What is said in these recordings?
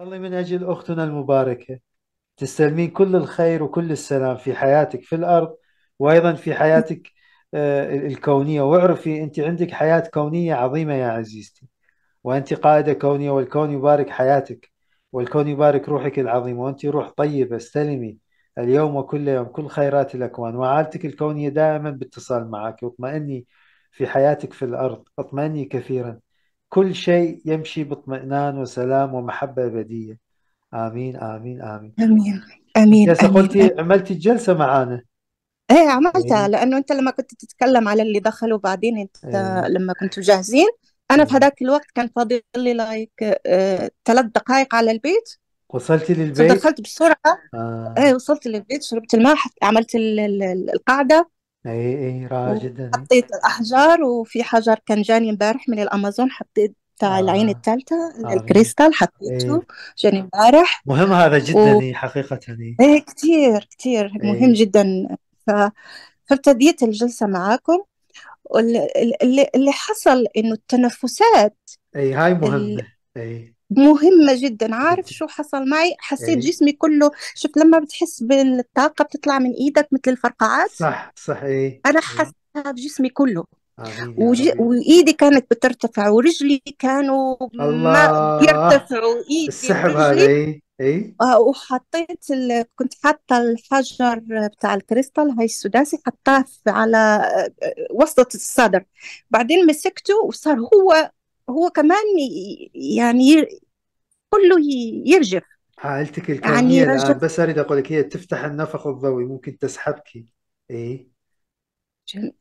صلي من أجل أختنا المباركة تستلمين كل الخير وكل السلام في حياتك في الأرض وأيضا في حياتك آه، الكونية واعرفي أنت عندك حياة كونية عظيمة يا عزيزتي وأنت قائدة كونية والكون يبارك حياتك والكون يبارك روحك العظيمة وأنت روح طيبة استلمي اليوم وكل يوم كل خيرات الأكوان وعائلتك الكونية دائما باتصال معك واطمئني في حياتك في الأرض اطمئني كثيرا كل شيء يمشي باطمئنان وسلام ومحبة أبدية آمين آمين آمين آمين آمين هسه قلتي عملتي الجلسة معانا ايه عملتها آمين. لأنه أنت لما كنت تتكلم على اللي دخلوا بعدين أنت آه. لما كنتوا جاهزين أنا في إيه. هذاك الوقت كان فاضي لي لايك آه، ثلاث دقائق على البيت وصلتي للبيت؟ دخلت بسرعة آه. ايه وصلت للبيت شربت الماء عملت القاعدة اي اي رائع جدا وحطيت الأحجار وفي حجر كان جاني امبارح من الأمازون حطيت تاع العين آه الثالثة عظيم آه، الكريستال حطيته اي جاني امبارح مهم هذا جدا و... إي حقيقة إي. ايه كتير كتير مهم إيه. جدا ف... فابتديت الجلسة معاكم واللي اللي حصل انه التنفسات اي هاي ال- مهمة اي مهمة جدا عارف شو حصل معي حسيت جسمي كله شفت لما بتحس بالطاقة بتطلع من ايدك مثل الفرقعات صح صح ايه أنا إيه. حسيتها بجسمي كله آه، وإيدي كانت بترتفع ورجلي كانوا ما الله بيرتفعوا إيدي السحب هذا ايه اي آه، وحطيت ال... كنت حاطة الحجر بتاع الكريستال هاي السداسي حطاه على آه، وسط الصدر بعدين مسكته وصار هو هو كمان يعني كله يرجف عائلتك الكونية يعني رجف بس أريد أقول لك هي تفتح النفق الضوئي ممكن تسحبك إيه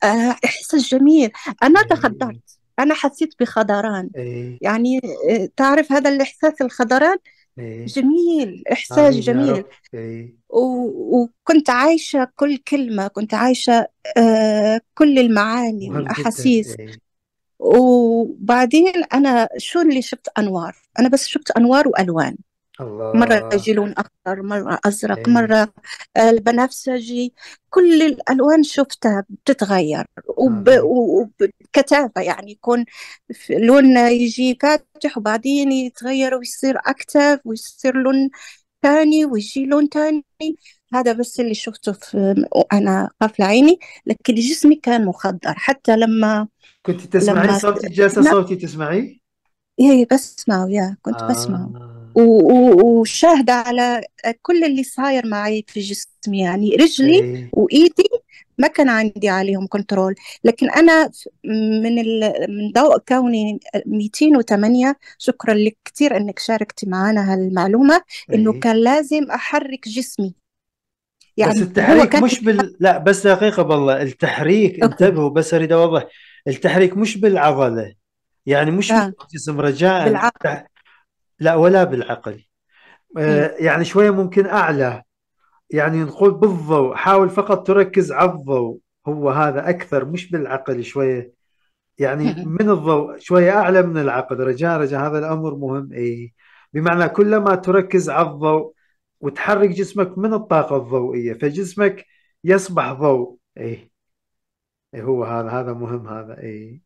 آه، إحساس جميل أنا تخدرت أنا حسيت بخدران إيه يعني آه، تعرف هذا الإحساس الخدران إيه جميل إحساس آه جميل إيه و... وكنت عايشة كل كلمة كنت عايشة آه، كل المعاني والأحاسيس إيه وبعدين انا شو اللي شفت انوار انا بس شفت انوار والوان الله. مرة لون أخضر مرة أزرق أيه. مرة آه، البنفسجي كل الألوان شفتها بتتغير وب... آه. وبكثافة يعني يكون لون يجي فاتح وبعدين يتغير ويصير أكتف ويصير لون تاني ويجي لون تاني هذا بس اللي شفته في وانا قافله عيني لكن جسمي كان مخدر حتى لما كنت تسمعي لما صوتي جالسه صوتي تسمعي؟ اي بسمع يا كنت آه. بسمع وشاهدة على كل اللي صاير معي في جسمي يعني رجلي إيه. وإيدي ما كان عندي عليهم كنترول لكن أنا من من ضوء كوني 208 شكرا لك كثير أنك شاركتي معنا هالمعلومة أنه إيه. كان لازم أحرك جسمي يعني بس التحريك مش بال لا بس دقيقة بالله التحريك انتبهوا بس اريد اوضح التحريك مش بالعضلة يعني مش آه. بالجسم رجاء بالعقل. لا ولا بالعقل آه، يعني شويه ممكن اعلى يعني نقول بالضوء حاول فقط تركز على الضوء هو هذا اكثر مش بالعقل شويه يعني من الضوء شويه اعلى من العقل رجاء رجاء هذا الامر مهم اي بمعنى كلما تركز على الضوء وتحرك جسمك من الطاقه الضوئيه فجسمك يصبح ضوء اي إيه هو هذا هذا مهم هذا اي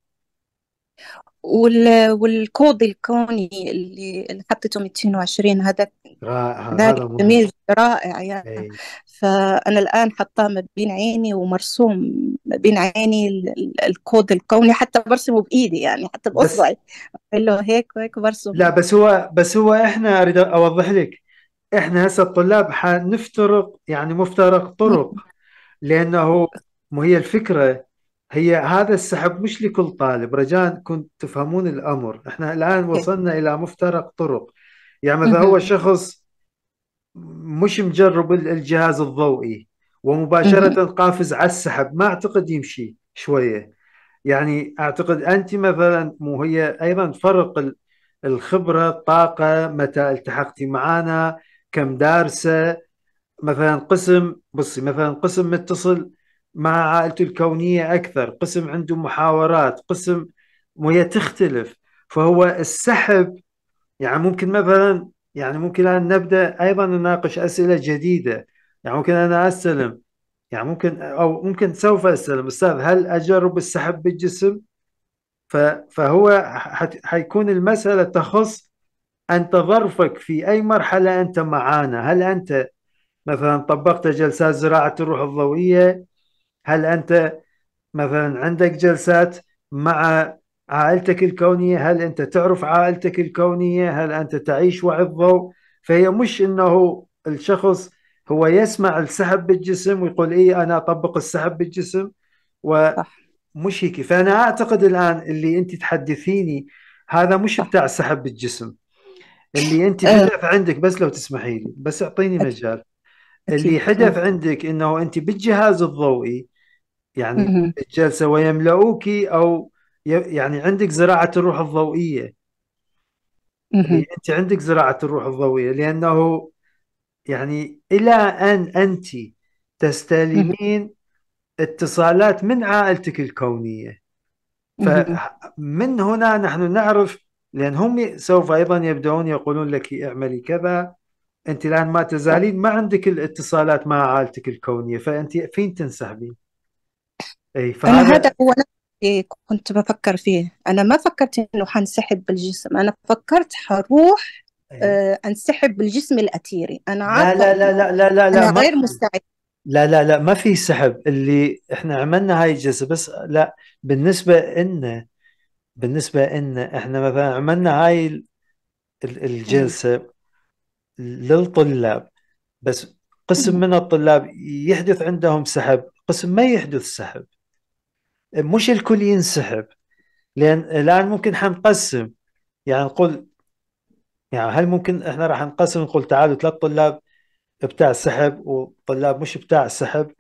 وال... والكود الكوني اللي, حطيته 220 هذا هذا تميز رائع يعني أي. فانا الان حطاه ما بين عيني ومرسوم ما بين عيني الكود الكوني حتى برسمه بايدي يعني حتى باصبعي له هيك وهيك برسم لا بس هو بس هو احنا اريد اوضح لك احنا هسه الطلاب حنفترق يعني مفترق طرق لانه ما هي الفكره هي هذا السحب مش لكل طالب رجاء كنت تفهمون الأمر احنا الآن وصلنا إلى مفترق طرق يعني مثلا هو شخص مش مجرب الجهاز الضوئي ومباشرة قافز على السحب ما أعتقد يمشي شوية يعني أعتقد أنت مثلا مو هي أيضا فرق الخبرة الطاقة متى التحقتي معانا كم دارسة مثلا قسم بصي مثلا قسم متصل مع عائلته الكونية أكثر قسم عنده محاورات قسم وهي تختلف فهو السحب يعني ممكن مثلا يعني ممكن أن نبدأ أيضا نناقش أسئلة جديدة يعني ممكن أنا أستلم يعني ممكن أو ممكن سوف أستلم أستاذ هل أجرب السحب بالجسم فهو حيكون المسألة تخص أنت ظرفك في أي مرحلة أنت معانا هل أنت مثلا طبقت جلسات زراعة الروح الضوئية هل انت مثلا عندك جلسات مع عائلتك الكونيه هل انت تعرف عائلتك الكونيه هل انت تعيش وعي الضوء فهي مش انه الشخص هو يسمع السحب بالجسم ويقول اي انا اطبق السحب بالجسم ومش هيك فانا اعتقد الان اللي انت تحدثيني هذا مش بتاع السحب بالجسم اللي انت آه. حدث عندك بس لو تسمحي لي بس اعطيني مجال اللي حدث أه. عندك انه انت بالجهاز الضوئي يعني الجلسة ويملؤوك أو يعني عندك زراعة الروح الضوئية يعني أنت عندك زراعة الروح الضوئية لأنه يعني إلى أن أنت تستلمين اتصالات من عائلتك الكونية فمن هنا نحن نعرف لأن هم سوف أيضا يبدأون يقولون لك اعملي كذا أنت الآن ما تزالين ما عندك الاتصالات مع عائلتك الكونية فأنت فين تنسحبين اي فهذا أنا هذا هو اللي كنت بفكر فيه انا ما فكرت انه حنسحب بالجسم انا فكرت حروح أيه. آه، انسحب بالجسم الاتيري انا عارف لا لا لا لا لا لا أنا غير مستعد لا لا لا ما في سحب اللي احنا عملنا هاي الجلسه بس لا بالنسبه ان بالنسبه ان احنا مثلا عملنا هاي الجلسه للطلاب بس قسم من الطلاب يحدث عندهم سحب قسم ما يحدث سحب مش الكل ينسحب لان الان ممكن حنقسم يعني نقول يعني هل ممكن احنا راح نقسم نقول تعالوا ثلاث طلاب بتاع سحب وطلاب مش بتاع سحب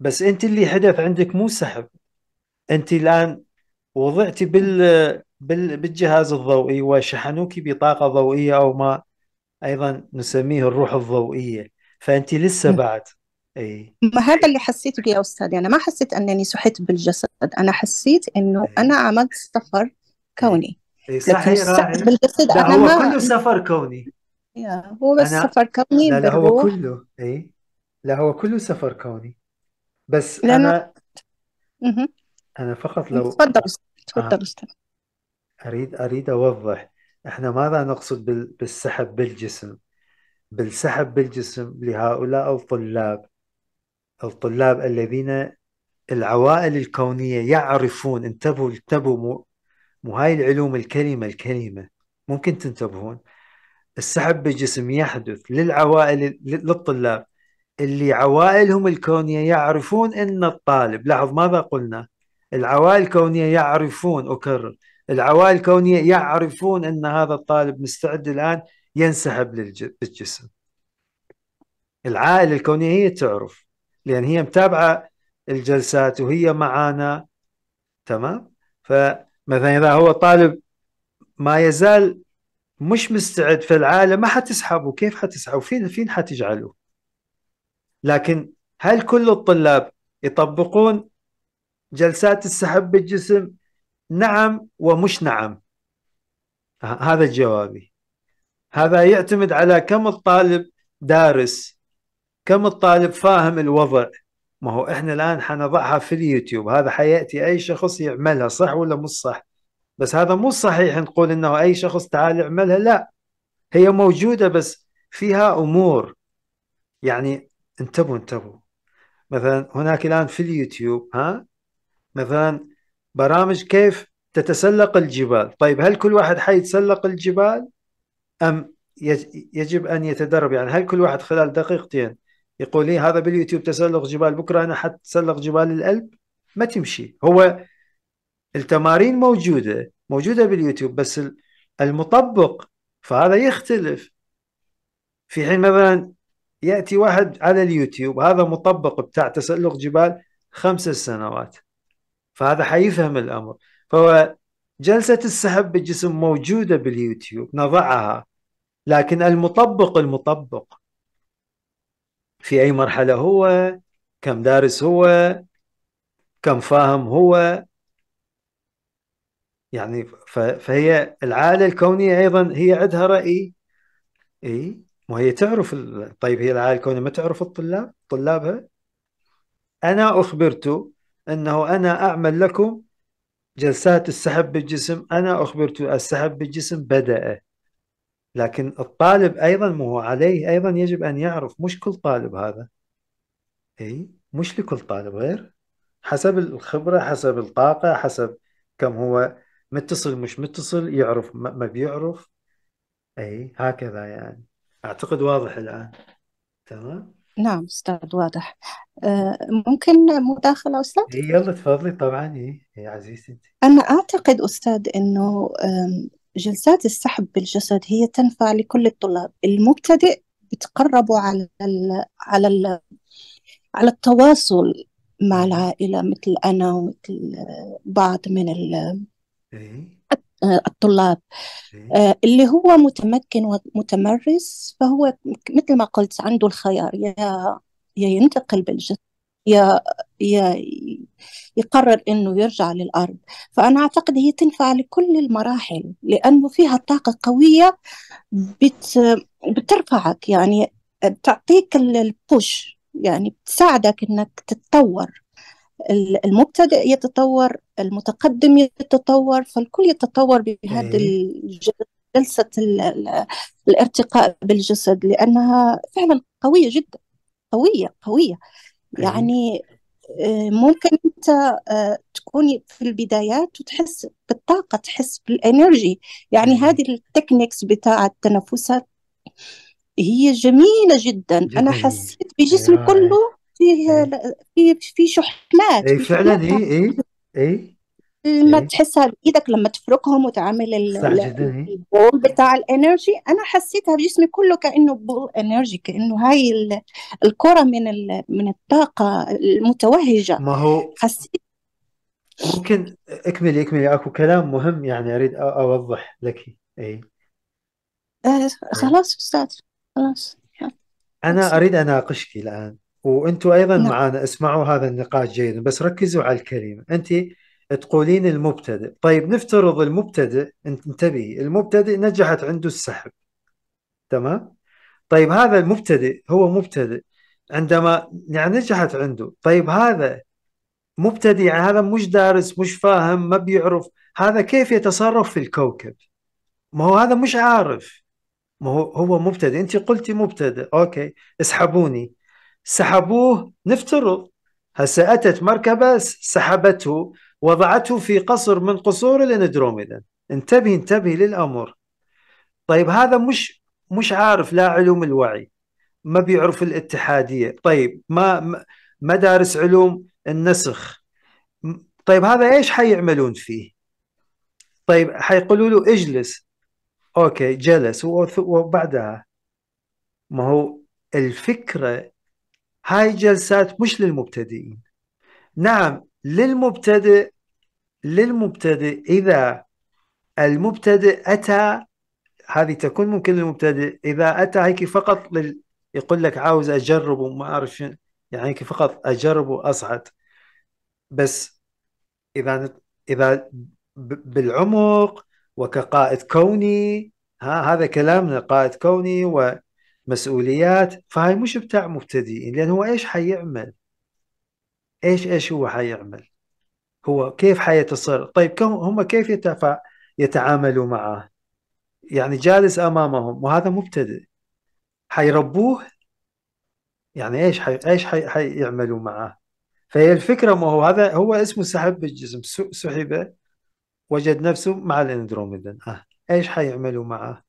بس انت اللي حدث عندك مو سحب انت الان وضعتي بال بالجهاز الضوئي وشحنوك بطاقة ضوئية أو ما أيضا نسميه الروح الضوئية فأنت لسه بعد اي ما هذا اللي حسيته يا استاذي يعني انا ما حسيت انني سحت بالجسد انا حسيت انه أي. انا عملت سفر كوني اي إيه، صح بالجسد لا انا هو ما... كله سفر كوني يا هو بس أنا... سفر كوني لا, لا بالروح. هو كله اي لا هو كله سفر كوني بس انا م-م. انا فقط لو تفضل آه. تفضل استاذ آه. اريد اريد اوضح احنا ماذا نقصد بالسحب بالجسم بالسحب بالجسم لهؤلاء الطلاب الطلاب الذين العوائل الكونية يعرفون انتبهوا انتبهوا مو, مو هاي العلوم الكلمة الكلمة ممكن تنتبهون السحب بالجسم يحدث للعوائل للطلاب اللي عوائلهم الكونية يعرفون أن الطالب لاحظ ماذا قلنا العوائل الكونية يعرفون أكرر العوائل الكونية يعرفون أن هذا الطالب مستعد الآن ينسحب بالجسم العائلة الكونية هي تعرف لان هي متابعه الجلسات وهي معانا تمام فمثلا اذا هو طالب ما يزال مش مستعد في العالم ما حتسحبه كيف حتسحبه فين فين حتجعله لكن هل كل الطلاب يطبقون جلسات السحب بالجسم نعم ومش نعم هذا جوابي هذا يعتمد على كم الطالب دارس كم الطالب فاهم الوضع ما هو احنا الان حنضعها في اليوتيوب هذا حياتي اي شخص يعملها صح ولا مش صح بس هذا مو صحيح نقول انه اي شخص تعال اعملها لا هي موجوده بس فيها امور يعني انتبهوا انتبهوا مثلا هناك الان في اليوتيوب ها مثلا برامج كيف تتسلق الجبال طيب هل كل واحد حيتسلق الجبال ام يجب ان يتدرب يعني هل كل واحد خلال دقيقتين يقول لي إيه، هذا باليوتيوب تسلق جبال بكره انا حتسلق جبال الألب ما تمشي هو التمارين موجوده موجوده باليوتيوب بس المطبق فهذا يختلف في حين مثلا ياتي واحد على اليوتيوب هذا مطبق بتاع تسلق جبال خمس سنوات فهذا حيفهم الامر فهو جلسة السحب بالجسم موجودة باليوتيوب نضعها لكن المطبق المطبق في أي مرحلة هو كم دارس هو كم فاهم هو يعني فهي العالة الكونية أيضا هي عندها رأي إي ما هي تعرف طيب هي العالة الكونية ما تعرف الطلاب طلابها أنا أخبرت أنه أنا أعمل لكم جلسات السحب بالجسم أنا أخبرت السحب بالجسم بدأ لكن الطالب ايضا ما هو عليه ايضا يجب ان يعرف مش كل طالب هذا اي مش لكل طالب غير حسب الخبره حسب الطاقه حسب كم هو متصل مش متصل يعرف ما بيعرف اي هكذا يعني اعتقد واضح الان تمام نعم استاذ واضح أه ممكن مداخله استاذ يلا تفضلي طبعا اي عزيزتي انا اعتقد استاذ انه جلسات السحب بالجسد هي تنفع لكل الطلاب المبتدئ بتقربوا على الـ على الـ على التواصل مع العائلة مثل أنا ومثل آه، بعض من إيه. آه، الطلاب إيه. آه، اللي هو متمكن ومتمرس فهو مثل ما قلت عنده الخيار يا ينتقل بالجسد يقرر انه يرجع للارض فانا اعتقد هي تنفع لكل المراحل لانه فيها طاقه قويه بت بترفعك يعني بتعطيك البوش يعني بتساعدك انك تتطور المبتدئ يتطور المتقدم يتطور فالكل يتطور بهذه جلسة الارتقاء بالجسد لأنها فعلا قوية جدا قوية قوية أيوة. يعني آه، ممكن انت آه، تكون في البدايات وتحس بالطاقه تحس بالانرجي يعني أيوة. هذه التكنيكس بتاع التنفسات هي جميله جدا, جميل. انا حسيت بجسمي كله إيه. فيه في إيه. في شحنات اي فعلا اي اي اي لما إيه؟ تحسها بايدك لما تفركهم وتعمل البول بتاع الانرجي انا حسيتها بجسمي كله كانه بول انرجي كانه هاي الكره من من الطاقه المتوهجه ما هو حسيت ممكن اكملي اكملي اكو كلام مهم يعني اريد اوضح لك اي آه، خلاص استاذ خلاص انا اريد اناقشك الان وانتم ايضا نعم. معنا اسمعوا هذا النقاش جيدا بس ركزوا على الكلمه انت تقولين المبتدئ طيب نفترض المبتدئ انتبهي المبتدئ نجحت عنده السحب تمام طيب هذا المبتدئ هو مبتدئ عندما يعني نجحت عنده طيب هذا مبتدئ يعني هذا مش دارس مش فاهم ما بيعرف هذا كيف يتصرف في الكوكب ما هو هذا مش عارف ما هو هو مبتدئ انت قلتي مبتدئ اوكي اسحبوني سحبوه نفترض هسه اتت مركبه سحبته وضعته في قصر من قصور الاندروميدا انتبه انتبه للامر طيب هذا مش مش عارف لا علوم الوعي ما بيعرف الاتحاديه طيب ما ما دارس علوم النسخ طيب هذا ايش حيعملون فيه طيب حيقولوا له اجلس اوكي جلس وبعدها ما هو الفكره هاي جلسات مش للمبتدئين نعم للمبتدئ للمبتدئ إذا المبتدئ أتى هذه تكون ممكن للمبتدئ إذا أتى هيك فقط لل... يقول لك عاوز أجرب وما أعرف شنو يعني هيك فقط أجرب وأصعد بس إذا إذا بالعمق وكقائد كوني ها هذا كلامنا قائد كوني ومسؤوليات فهي مش بتاع مبتدئين لأن هو إيش حيعمل إيش إيش هو حيعمل هو كيف حيتصرف طيب هم كيف يتفا يتعاملوا معه يعني جالس امامهم وهذا مبتدئ حيربوه يعني ايش حي ايش حي حيعملوا معه فهي الفكره ما هو هذا هو اسمه سحب بالجسم سحب وجد نفسه مع الاندروميدا آه. ايش حيعملوا معه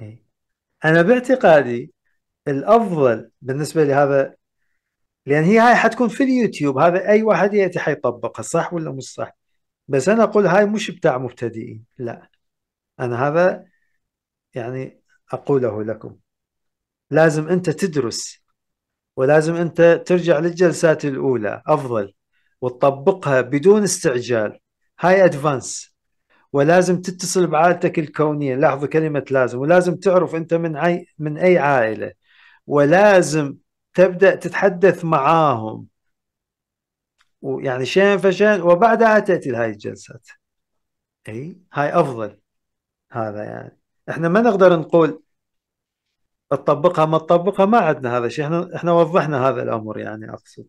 إيه. انا باعتقادي الافضل بالنسبه لهذا لان هي هاي حتكون في اليوتيوب هذا اي واحد ياتي حيطبقها صح ولا مش صح بس انا اقول هاي مش بتاع مبتدئين لا انا هذا يعني اقوله لكم لازم انت تدرس ولازم انت ترجع للجلسات الاولى افضل وتطبقها بدون استعجال هاي ادفانس ولازم تتصل بعائلتك الكونيه لاحظوا كلمه لازم ولازم تعرف انت من اي من اي عائله ولازم تبدا تتحدث معاهم ويعني شيئا فشيئا وبعدها تاتي لهاي الجلسات اي هاي افضل هذا يعني احنا ما نقدر نقول تطبقها ما تطبقها ما عندنا هذا الشيء احنا احنا وضحنا هذا الامر يعني اقصد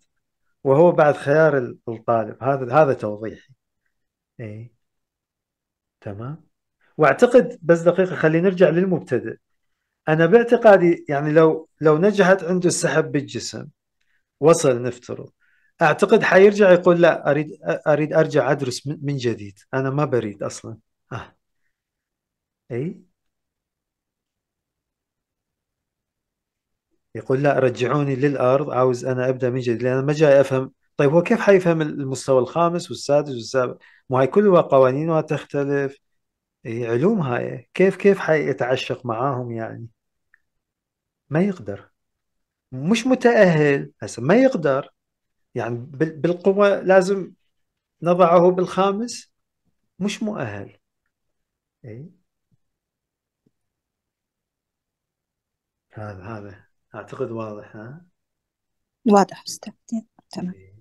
وهو بعد خيار الطالب هذا هذا توضيحي اي تمام واعتقد بس دقيقه خلينا نرجع للمبتدئ انا باعتقادي يعني لو لو نجحت عنده السحب بالجسم وصل نفترض اعتقد حيرجع يقول لا اريد اريد ارجع ادرس من جديد انا ما بريد اصلا اه اي يقول لا رجعوني للارض عاوز انا ابدا من جديد لان ما جاي افهم طيب هو كيف حيفهم المستوى الخامس والسادس والسابع ما هي كلها قوانينها تختلف هي إيه، علوم هاي إيه؟ كيف كيف حيتعشق معاهم يعني ما يقدر مش متأهل هسه ما يقدر يعني بالقوة لازم نضعه بالخامس مش مؤهل اي هذا هذا اعتقد واضح ها واضح استاذ تمام إيه.